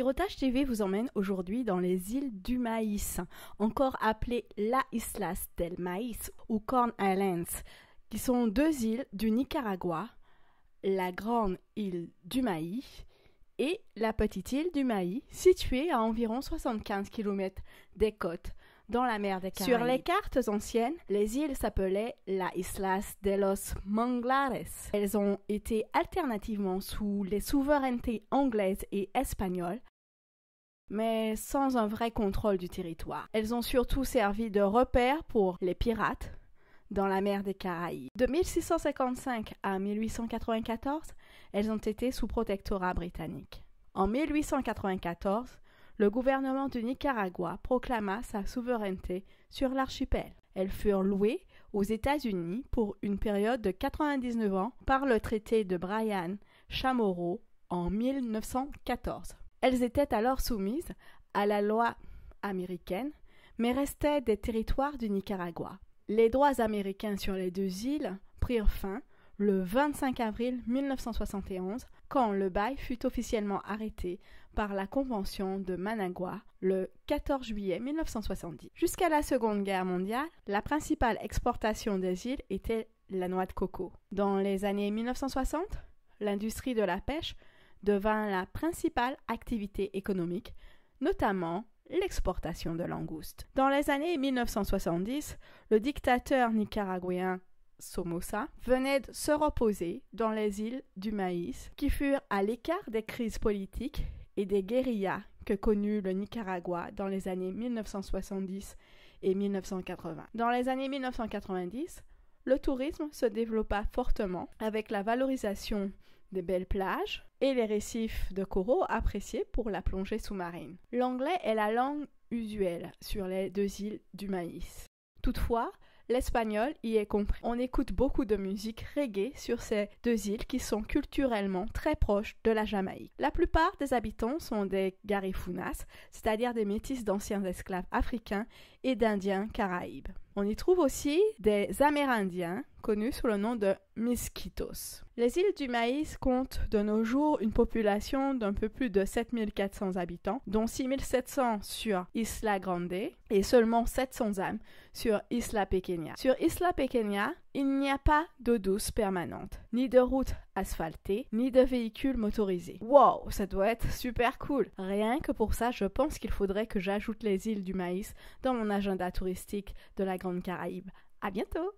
Sirotage TV vous emmène aujourd'hui dans les îles du maïs, encore appelées la Islas del Maïs ou Corn Islands, qui sont deux îles du Nicaragua, la grande île du maïs et la petite île du Maïs, située à environ 75 km des côtes dans la mer des Caraïbes. Sur les cartes anciennes, les îles s'appelaient la Islas de los Manglares. Elles ont été alternativement sous les souverainetés anglaises et espagnoles mais sans un vrai contrôle du territoire. Elles ont surtout servi de repère pour les pirates dans la mer des Caraïbes. De 1655 à 1894, elles ont été sous protectorat britannique. En 1894, le gouvernement du Nicaragua proclama sa souveraineté sur l'archipel. Elles furent louées aux États-Unis pour une période de 99 ans par le traité de Brian chamorro en 1914. Elles étaient alors soumises à la loi américaine, mais restaient des territoires du Nicaragua. Les droits américains sur les deux îles prirent fin le 25 avril 1971, quand le bail fut officiellement arrêté par la Convention de Managua le 14 juillet 1970. Jusqu'à la Seconde Guerre mondiale, la principale exportation des îles était la noix de coco. Dans les années 1960, l'industrie de la pêche devint la principale activité économique, notamment l'exportation de langoustes. Dans les années 1970, le dictateur nicaraguayen Somoza venait de se reposer dans les îles du maïs, qui furent à l'écart des crises politiques et des guérillas que connut le Nicaragua dans les années 1970 et 1980. Dans les années 1990, le tourisme se développa fortement avec la valorisation des belles plages et les récifs de coraux appréciés pour la plongée sous-marine. L'anglais est la langue usuelle sur les deux îles du maïs. Toutefois, l'espagnol y est compris. On écoute beaucoup de musique reggae sur ces deux îles qui sont culturellement très proches de la Jamaïque. La plupart des habitants sont des garifunas, c'est-à-dire des métis d'anciens esclaves africains et d'indiens caraïbes. On y trouve aussi des Amérindiens, connus sous le nom de Miskitos. Les îles du Maïs comptent de nos jours une population d'un peu plus de 7400 habitants, dont 6700 sur Isla Grande et seulement 700 âmes sur Isla Pequeña. Sur Isla Pequeña, il n'y a pas d'eau douce permanente, ni de route asphaltée, ni de véhicules motorisés. Wow, ça doit être super cool. Rien que pour ça, je pense qu'il faudrait que j'ajoute les îles du maïs dans mon agenda touristique de la Grande Caraïbe. À bientôt.